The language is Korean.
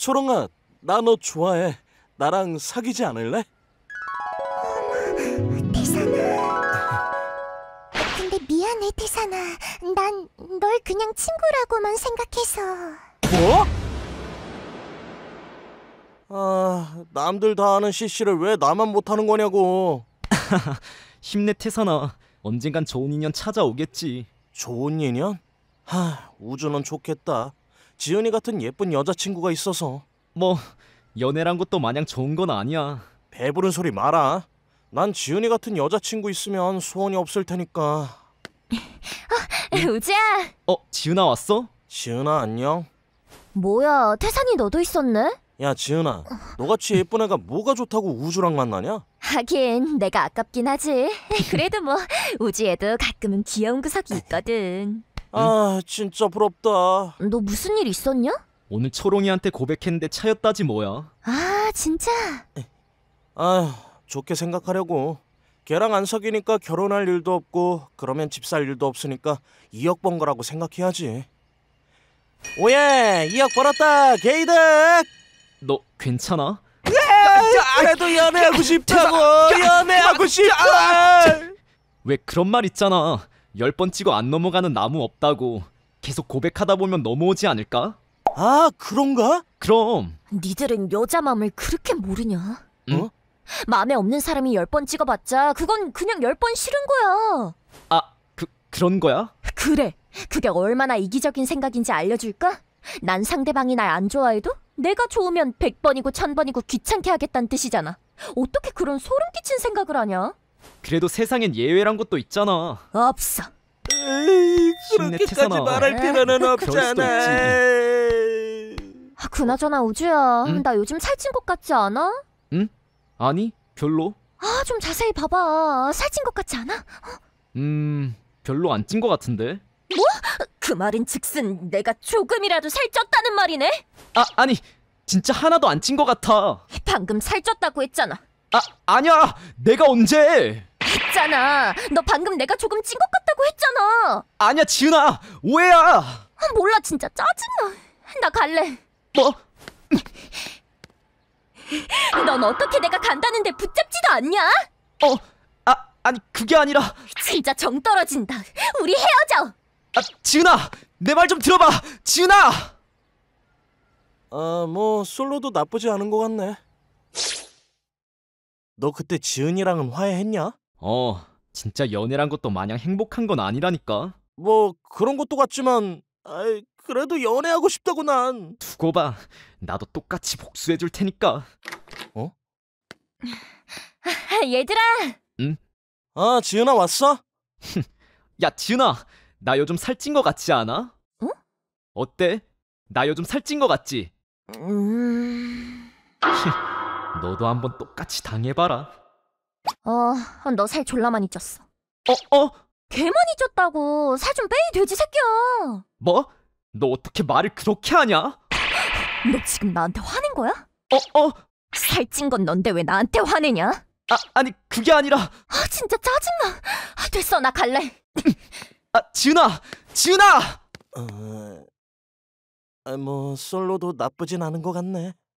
초롱아, 나 너 좋아해. 나랑 사귀지 않을래? 태산아. 근데 미안해, 태산아. 난 널 그냥 친구라고만 생각해서. 뭐? 아, 남들 다 하는 CC를 왜 나만 못하는 거냐고. 힘내, 태산아. 언젠간 좋은 인연 찾아오겠지. 좋은 인연? 하, 우주는 좋겠다. 지은이 같은 예쁜 여자친구가 있어서 뭐 연애란 것도 마냥 좋은 건 아니야. 배부른 소리 마라. 난 지은이 같은 여자친구 있으면 소원이 없을 테니까. 어, 우지야. 어, 지은아 왔어? 지은아 안녕. 뭐야, 태산이 너도 있었네? 야, 지은아. 너같이 예쁜 애가 뭐가 좋다고 우주랑 만나냐? 하긴 내가 아깝긴 하지. 그래도 뭐 우지에도 가끔은 귀여운 구석이 있거든. 아 진짜 부럽다. 너 무슨 일 있었냐? 오늘 초롱이한테 고백했는데 차였다지 뭐야. 아, 진짜? 아 좋게 생각하려고. 걔랑 안 사귀니까 결혼할 일도 없고 그러면 집 살 일도 없으니까 2억 번 거라고 생각해야지. 오예 2억 벌었다 게이득. 너 괜찮아? 네! 그래도 연애하고 싶다고 연애하고 싶다. 왜 그런 말 있잖아. 열번 찍어 안 넘어가는 나무 없다고 계속 고백하다 보면 넘어오지 않을까? 아 그런가? 그럼 니들은 여자 마음을 그렇게 모르냐? 응? 어? 마음에 없는 사람이 열 번 찍어봤자 그건 그냥 열 번 싫은 거야 아 그, 그런 거야? 그래 그게 얼마나 이기적인 생각인지 알려줄까? 난 상대방이 날 안 좋아해도 내가 좋으면 백번이고천번이고 귀찮게 하겠다는 뜻이잖아 어떻게 그런 소름 끼친 생각을 하냐? 그래도 세상엔 예외란 것도 있잖아. 없어. 에이, 그렇게까지 말할 네? 필요는 없잖아. 아, 그나저나 우주야, 응? 나 요즘 살찐 것 같지 않아? 응? 아니, 별로. 아, 좀 자세히 봐봐. 살찐 것 같지 않아? 음, 별로 안 찐 것 같은데. 뭐? 그 말인 즉슨 내가 조금이라도 살쪘다는 말이네? 아, 아니, 진짜 하나도 안 찐 것 같아. 방금 살쪘다고 했잖아. 아 아니야 내가 언제 했잖아 너 방금 내가 조금 찐 것 같다고 했잖아 아니야 지은아 오해야 아, 몰라 진짜 짜증나 나 갈래 뭐? 넌 어떻게 내가 간다는데 붙잡지도 않냐? 어? 아 아니 그게 아니라 진짜 정 떨어진다 우리 헤어져 아 지은아 내 말 좀 들어봐 지은아 아뭐 솔로도 나쁘지 않은 것 같네 너 그때 지은이랑은 화해했냐? 어, 진짜 연애란 것도 마냥 행복한 건 아니라니까. 뭐 그런 것도 같지만 아이, 그래도 연애하고 싶다고 난. 두고 봐. 나도 똑같이 복수해 줄 테니까. 어? 아, 얘들아. 응? 아, 지은아 왔어? 야, 지은아. 나 요즘 살찐 거 같지 않아? 어? 어때? 나 요즘 살찐 거 같지? 음... 너도 한번 똑같이 당해봐라. 어, 어 너살 졸라 많이 쪘어. 어, 어? 개 많이 쪘다고. 살 좀 빼 이 돼지 새끼야. 뭐? 너 어떻게 말을 그렇게 하냐? 너 지금 나한테 화낸 거야? 어, 어? 살찐 건 넌데 왜 나한테 화내냐? 아, 아니 그게 아니라. 아, 진짜 짜증나. 아, 됐어, 나 갈래. 아, 지은아! 지은아! 어... 아, 뭐 솔로도 나쁘진 않은 것 같네.